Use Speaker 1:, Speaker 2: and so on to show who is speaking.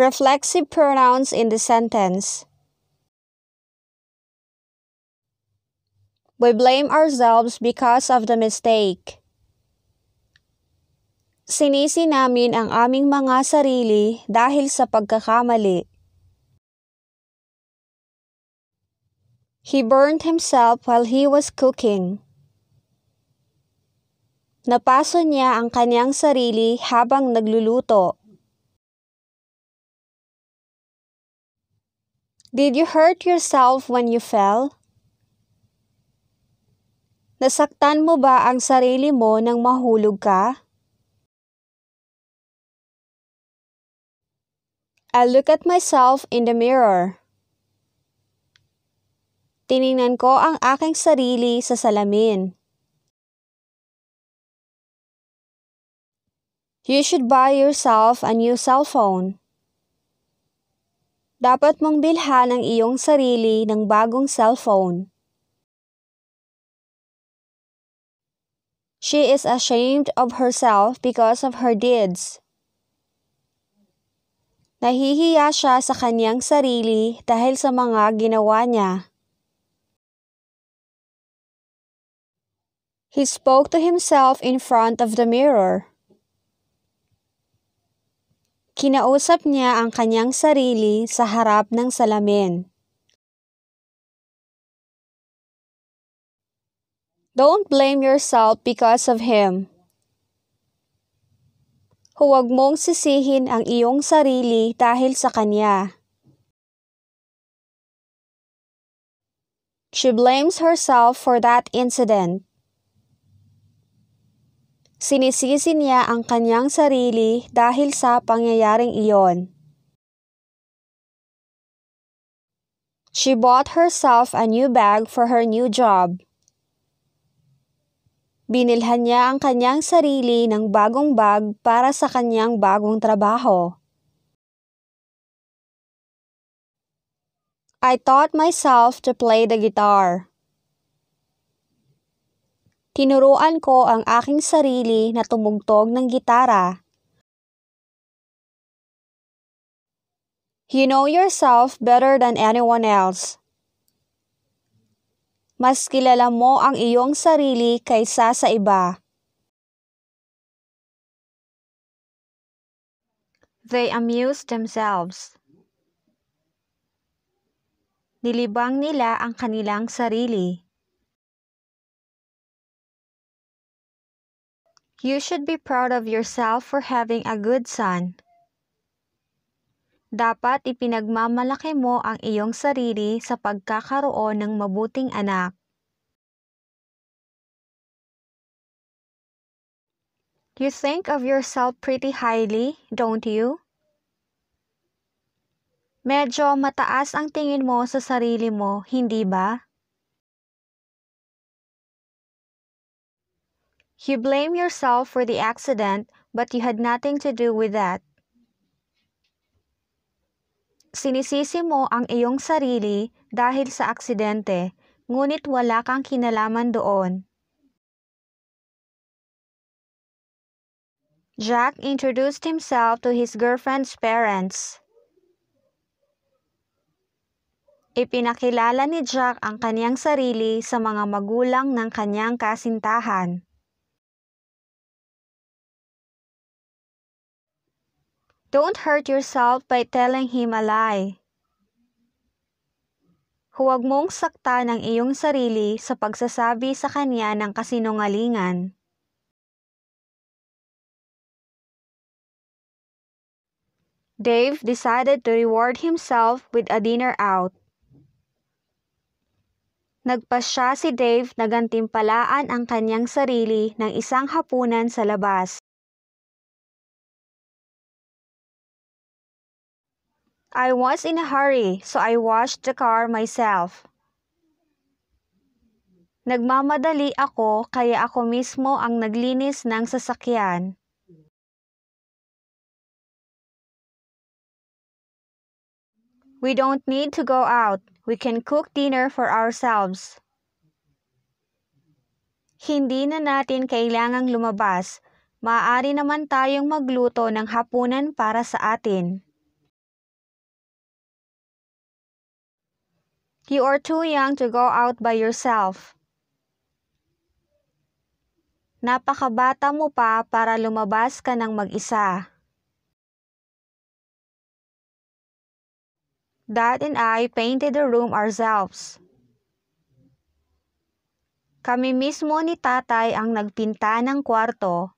Speaker 1: Reflexive pronouns in the sentence. We blame ourselves because of the mistake. Sinisi namin ang aming mga sarili dahil sa pagkakamali. He burned himself while he was cooking. Napaso niya ang kanyang sarili habang nagluluto. Did you hurt yourself when you fell? Nasaktan mo ba ang sarili mo nang mahulog ka? I look at myself in the mirror. Tiningnan ko ang aking sarili sa salamin. You should buy yourself a new cell phone dapat mong bilhan ang iyong sarili ng bagong cellphone. She is ashamed of herself because of her deeds. Nahihiya siya sa kanyang sarili dahil sa mga ginawa niya. He spoke to himself in front of the mirror. Kinausap niya ang kanyang sarili sa harap ng salamin. Don't blame yourself because of him. Huwag mong sisihin ang iyong sarili dahil sa kanya. She blames herself for that incident. Sinisisi niya ang kanyang sarili dahil sa pangyayaring iyon. She bought herself a new bag for her new job. Binilhan niya ang kanyang sarili ng bagong bag para sa kanyang bagong trabaho. I taught myself to play the guitar tinuruan ko ang aking sarili na tumugtog ng gitara. You know yourself better than anyone else. Mas kilala mo ang iyong sarili kaysa sa iba. They amuse themselves. Nilibang nila ang kanilang sarili. You should be proud of yourself for having a good son. Dapat ipinagmamalaki mo ang iyong sarili sa pagkakaroon ng mabuting anak. You think of yourself pretty highly, don't you? Medyo mataas ang tingin mo sa sarili mo, hindi ba? You blame yourself for the accident but you had nothing to do with that. Sinisisi mo ang iyong sarili dahil sa aksidente ngunit wala kang kinalaman doon. Jack introduced himself to his girlfriend's parents. Ipinakilala ni Jack ang kanyang sarili sa mga magulang ng kanyang kasintahan. Don't hurt yourself by telling him a lie. Huwag mong saktan ang iyong sarili sa pagsasabi sa kanya ng kasinungalingan. Dave decided to reward himself with a dinner out. Nagpasya si Dave na gantimpalaan ang kanyang sarili ng isang hapunan sa labas. I was in a hurry, so I washed the car myself. Nagmamadali ako kaya ako mismo ang naglinis ng sasakyan. We don't need to go out. We can cook dinner for ourselves. Hindi na natin kailangang lumabas. Maaari naman tayong magluto ng hapunan para sa atin. You are too young to go out by yourself. Napakabata mo pa para lumabas ka ng mag-isa. Dad and I painted the room ourselves. Kami mismo ni tatay ang nagpinta ng kwarto